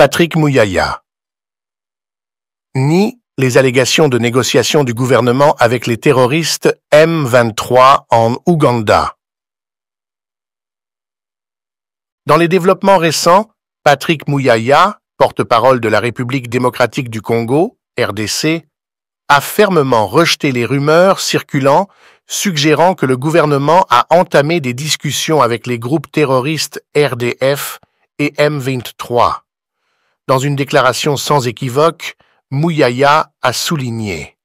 Patrick Mouyaya. Ni les allégations de négociations du gouvernement avec les terroristes M23 en Ouganda. Dans les développements récents, Patrick Mouyaya, porte-parole de la République démocratique du Congo, RDC, a fermement rejeté les rumeurs circulant suggérant que le gouvernement a entamé des discussions avec les groupes terroristes RDF et M23. Dans une déclaration sans équivoque, Mouyaya a souligné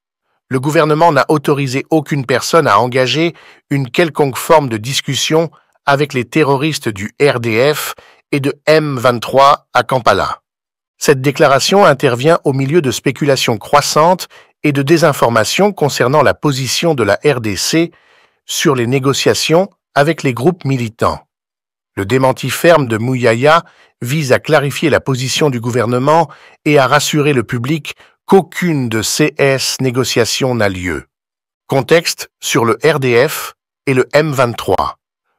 Le gouvernement n'a autorisé aucune personne à engager une quelconque forme de discussion avec les terroristes du RDF et de M23 à Kampala. Cette déclaration intervient au milieu de spéculations croissantes et de désinformations concernant la position de la RDC sur les négociations avec les groupes militants. Le démenti ferme de Mouyaya vise à clarifier la position du gouvernement et à rassurer le public qu'aucune de ces négociations n'a lieu. Contexte sur le RDF et le M23.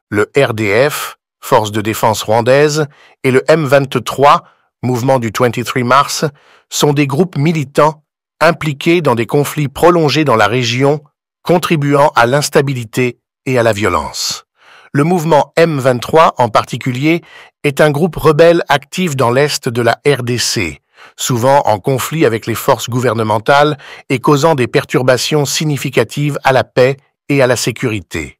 Le RDF, force de défense rwandaise, et le M23, mouvement du 23 mars, sont des groupes militants impliqués dans des conflits prolongés dans la région, contribuant à l'instabilité et à la violence. Le mouvement M23, en particulier, est un groupe rebelle actif dans l'Est de la RDC, souvent en conflit avec les forces gouvernementales et causant des perturbations significatives à la paix et à la sécurité.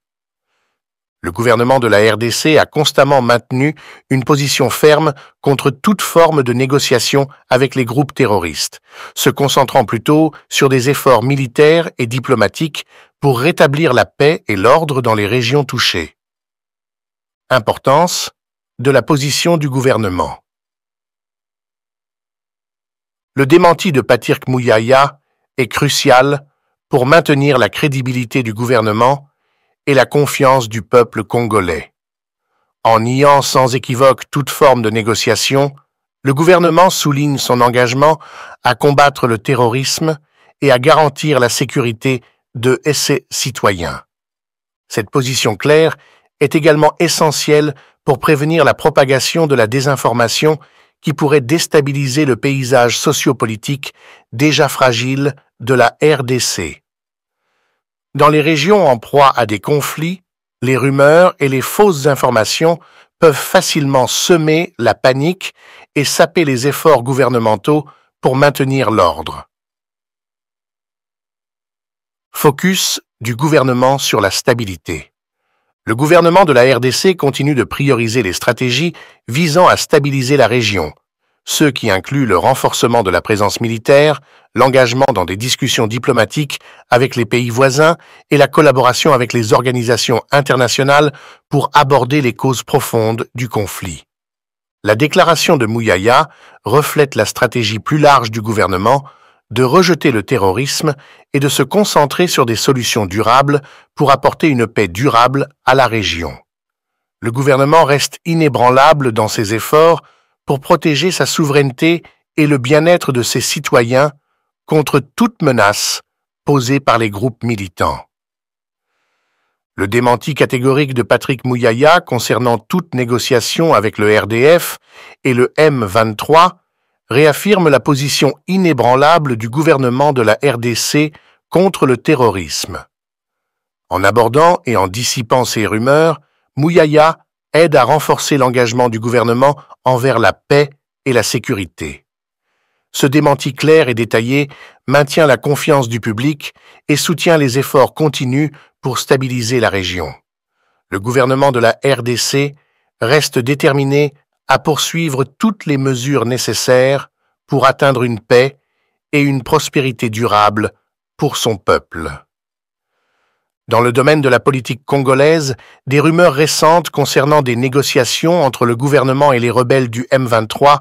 Le gouvernement de la RDC a constamment maintenu une position ferme contre toute forme de négociation avec les groupes terroristes, se concentrant plutôt sur des efforts militaires et diplomatiques pour rétablir la paix et l'ordre dans les régions touchées. Importance de la position du gouvernement. Le démenti de Patirk Mouyaya est crucial pour maintenir la crédibilité du gouvernement et la confiance du peuple congolais. En niant sans équivoque toute forme de négociation, le gouvernement souligne son engagement à combattre le terrorisme et à garantir la sécurité de ses citoyens. Cette position claire est également essentiel pour prévenir la propagation de la désinformation qui pourrait déstabiliser le paysage sociopolitique déjà fragile de la RDC. Dans les régions en proie à des conflits, les rumeurs et les fausses informations peuvent facilement semer la panique et saper les efforts gouvernementaux pour maintenir l'ordre. Focus du gouvernement sur la stabilité le gouvernement de la RDC continue de prioriser les stratégies visant à stabiliser la région, ce qui inclut le renforcement de la présence militaire, l'engagement dans des discussions diplomatiques avec les pays voisins et la collaboration avec les organisations internationales pour aborder les causes profondes du conflit. La déclaration de Mouyaya reflète la stratégie plus large du gouvernement de rejeter le terrorisme et de se concentrer sur des solutions durables pour apporter une paix durable à la région. Le gouvernement reste inébranlable dans ses efforts pour protéger sa souveraineté et le bien-être de ses citoyens contre toute menace posée par les groupes militants. Le démenti catégorique de Patrick Mouyaya concernant toute négociation avec le RDF et le M23 réaffirme la position inébranlable du gouvernement de la RDC contre le terrorisme. En abordant et en dissipant ces rumeurs, Mouyaya aide à renforcer l'engagement du gouvernement envers la paix et la sécurité. Ce démenti clair et détaillé maintient la confiance du public et soutient les efforts continus pour stabiliser la région. Le gouvernement de la RDC reste déterminé à poursuivre toutes les mesures nécessaires pour atteindre une paix et une prospérité durable pour son peuple. Dans le domaine de la politique congolaise, des rumeurs récentes concernant des négociations entre le gouvernement et les rebelles du M23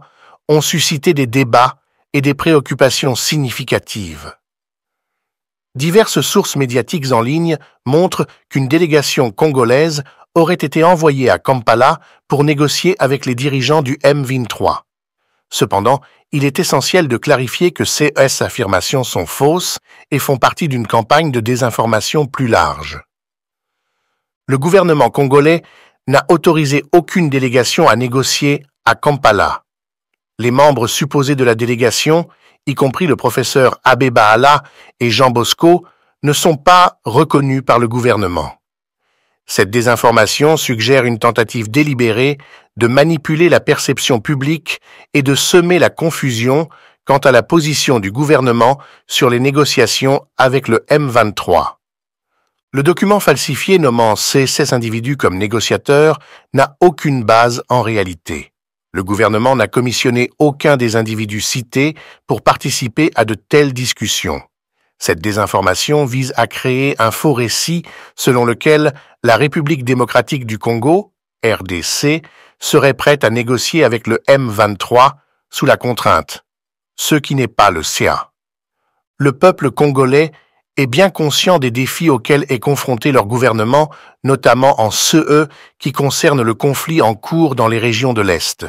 ont suscité des débats et des préoccupations significatives diverses sources médiatiques en ligne montrent qu'une délégation congolaise aurait été envoyée à Kampala pour négocier avec les dirigeants du M23. Cependant, il est essentiel de clarifier que ces affirmations sont fausses et font partie d'une campagne de désinformation plus large. Le gouvernement congolais n'a autorisé aucune délégation à négocier à Kampala. Les membres supposés de la délégation y compris le professeur Abé Bahala et Jean Bosco, ne sont pas reconnus par le gouvernement. Cette désinformation suggère une tentative délibérée de manipuler la perception publique et de semer la confusion quant à la position du gouvernement sur les négociations avec le M23. Le document falsifié nommant ces 16 individus comme négociateurs n'a aucune base en réalité. Le gouvernement n'a commissionné aucun des individus cités pour participer à de telles discussions. Cette désinformation vise à créer un faux récit selon lequel la République démocratique du Congo, RDC, serait prête à négocier avec le M23 sous la contrainte, ce qui n'est pas le CA. Le peuple congolais est bien conscient des défis auxquels est confronté leur gouvernement, notamment en CE qui concerne le conflit en cours dans les régions de l'Est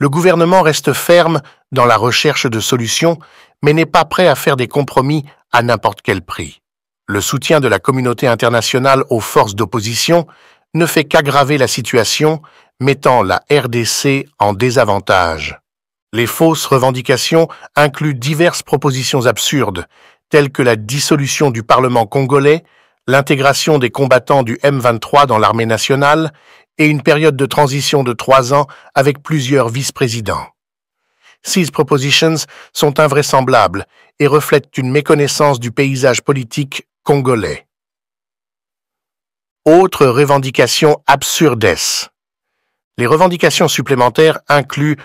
le gouvernement reste ferme dans la recherche de solutions, mais n'est pas prêt à faire des compromis à n'importe quel prix. Le soutien de la communauté internationale aux forces d'opposition ne fait qu'aggraver la situation, mettant la RDC en désavantage. Les fausses revendications incluent diverses propositions absurdes, telles que la dissolution du Parlement congolais, l'intégration des combattants du M23 dans l'armée nationale et une période de transition de trois ans avec plusieurs vice-présidents. Ces propositions sont invraisemblables et reflètent une méconnaissance du paysage politique congolais. Autre revendication absurdes. Les revendications supplémentaires incluent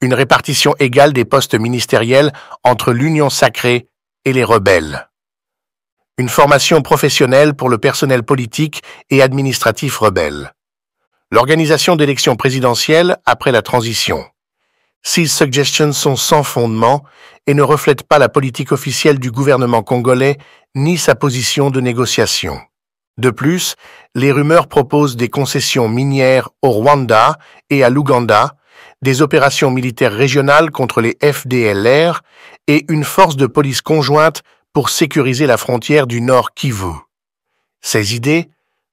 une répartition égale des postes ministériels entre l'Union sacrée et les rebelles. Une formation professionnelle pour le personnel politique et administratif rebelle. L'organisation d'élections présidentielles après la transition. Ces suggestions sont sans fondement et ne reflètent pas la politique officielle du gouvernement congolais ni sa position de négociation. De plus, les rumeurs proposent des concessions minières au Rwanda et à l'Ouganda, des opérations militaires régionales contre les FDLR et une force de police conjointe pour sécuriser la frontière du Nord Kivu. Ces idées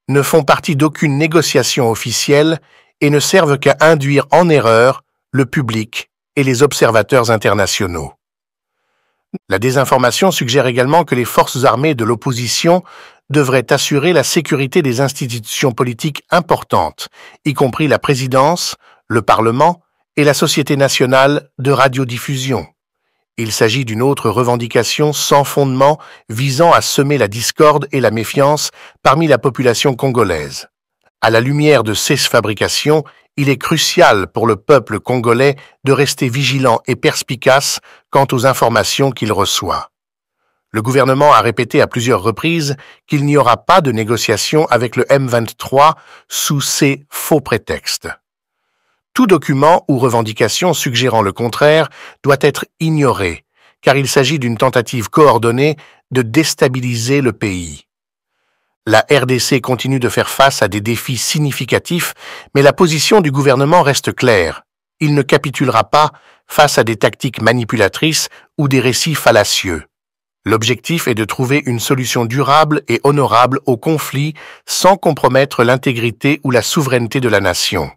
ne font partie d'aucune négociation officielle et ne servent qu'à induire en erreur le public et les observateurs internationaux. La désinformation suggère également que les forces armées de l'opposition devraient assurer la sécurité des institutions politiques importantes, y compris la présidence, le Parlement et la Société nationale de radiodiffusion. Il s'agit d'une autre revendication sans fondement visant à semer la discorde et la méfiance parmi la population congolaise. À la lumière de ces fabrications, il est crucial pour le peuple congolais de rester vigilant et perspicace quant aux informations qu'il reçoit. Le gouvernement a répété à plusieurs reprises qu'il n'y aura pas de négociation avec le M23 sous ces faux prétextes. Tout document ou revendication suggérant le contraire doit être ignoré, car il s'agit d'une tentative coordonnée de déstabiliser le pays. La RDC continue de faire face à des défis significatifs, mais la position du gouvernement reste claire. Il ne capitulera pas face à des tactiques manipulatrices ou des récits fallacieux. L'objectif est de trouver une solution durable et honorable au conflit sans compromettre l'intégrité ou la souveraineté de la nation.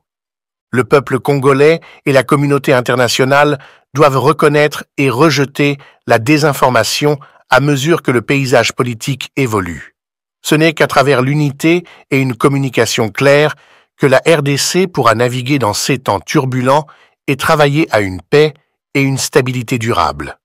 Le peuple congolais et la communauté internationale doivent reconnaître et rejeter la désinformation à mesure que le paysage politique évolue. Ce n'est qu'à travers l'unité et une communication claire que la RDC pourra naviguer dans ces temps turbulents et travailler à une paix et une stabilité durables.